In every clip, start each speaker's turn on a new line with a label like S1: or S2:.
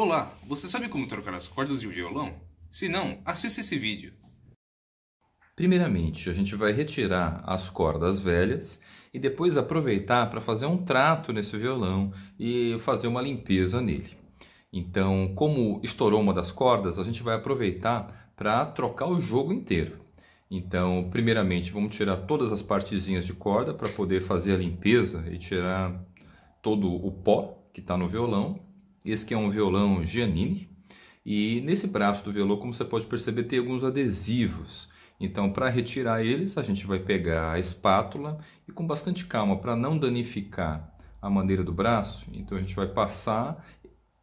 S1: Olá, você sabe como trocar as cordas de um violão? Se não, assista esse vídeo. Primeiramente, a gente vai retirar as cordas velhas e depois aproveitar para fazer um trato nesse violão e fazer uma limpeza nele. Então, como estourou uma das cordas, a gente vai aproveitar para trocar o jogo inteiro. Então, primeiramente, vamos tirar todas as partezinhas de corda para poder fazer a limpeza e tirar todo o pó que está no violão. Esse que é um violão Giannini. E nesse braço do violão, como você pode perceber, tem alguns adesivos. Então, para retirar eles, a gente vai pegar a espátula e com bastante calma, para não danificar a maneira do braço, então a gente vai passar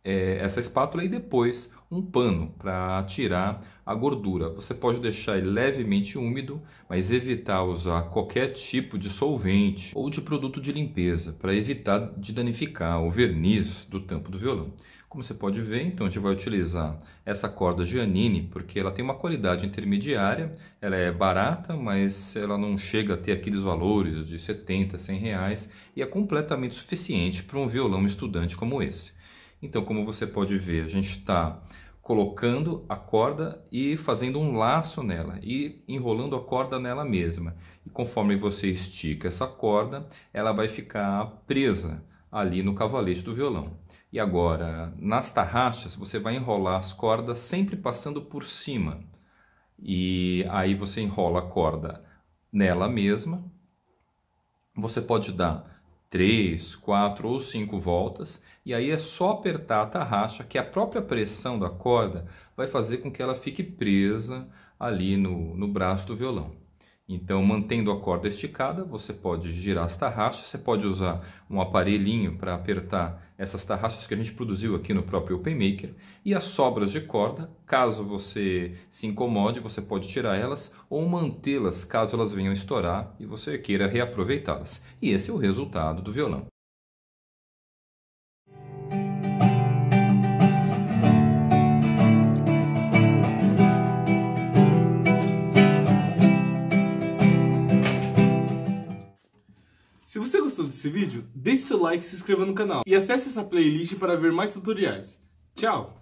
S1: é, essa espátula e depois um pano para tirar a gordura. Você pode deixar ele levemente úmido, mas evitar usar qualquer tipo de solvente ou de produto de limpeza para evitar de danificar o verniz do tampo do violão. Como você pode ver, então a gente vai utilizar essa corda Giannini porque ela tem uma qualidade intermediária, ela é barata, mas ela não chega a ter aqueles valores de 70, 100 reais e é completamente suficiente para um violão estudante como esse. Então, como você pode ver, a gente está colocando a corda e fazendo um laço nela e enrolando a corda nela mesma. E conforme você estica essa corda, ela vai ficar presa ali no cavalete do violão. E agora, nas tarraxas, você vai enrolar as cordas sempre passando por cima. E aí você enrola a corda nela mesma. Você pode dar três, quatro ou cinco voltas, e aí é só apertar a tarraxa que a própria pressão da corda vai fazer com que ela fique presa ali no, no braço do violão. Então, mantendo a corda esticada, você pode girar as tarraxas, você pode usar um aparelhinho para apertar essas tarraxas que a gente produziu aqui no próprio Open Maker, e as sobras de corda, caso você se incomode, você pode tirar elas ou mantê-las caso elas venham estourar e você queira reaproveitá-las. E esse é o resultado do violão. Se você gostou desse vídeo, deixe seu like e se inscreva no canal. E acesse essa playlist para ver mais tutoriais. Tchau!